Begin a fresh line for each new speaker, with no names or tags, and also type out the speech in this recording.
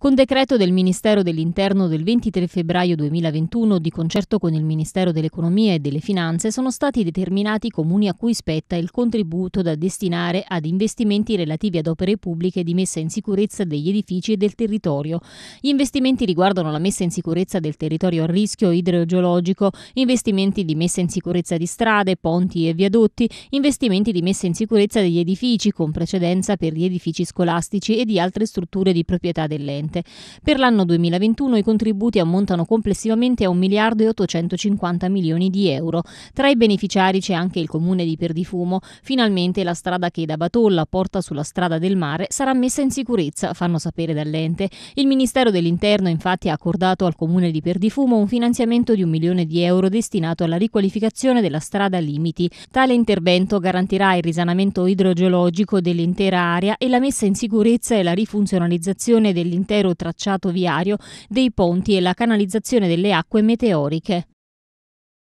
Con decreto del Ministero dell'Interno del 23 febbraio 2021, di concerto con il Ministero dell'Economia e delle Finanze, sono stati determinati i comuni a cui spetta il contributo da destinare ad investimenti relativi ad opere pubbliche di messa in sicurezza degli edifici e del territorio. Gli investimenti riguardano la messa in sicurezza del territorio a rischio idrogeologico, investimenti di messa in sicurezza di strade, ponti e viadotti, investimenti di messa in sicurezza degli edifici, con precedenza per gli edifici scolastici e di altre strutture di proprietà dell'ente ambiente. Per l'anno 2021 i contributi ammontano complessivamente a 1 miliardo e 850 milioni di euro. Tra i beneficiari c'è anche il comune di Perdifumo. Finalmente la strada che da Batolla porta sulla strada del mare sarà messa in sicurezza, fanno sapere dall'ente. Il Ministero dell'Interno infatti ha accordato al comune di Perdifumo un finanziamento di un milione di euro destinato alla riqualificazione della strada Limiti. Tale intervento garantirà il risanamento idrogeologico dell'intera area e la messa in sicurezza e la rifunzionalizzazione dell'intero l'intero tracciato viario, dei ponti e la canalizzazione delle acque meteoriche.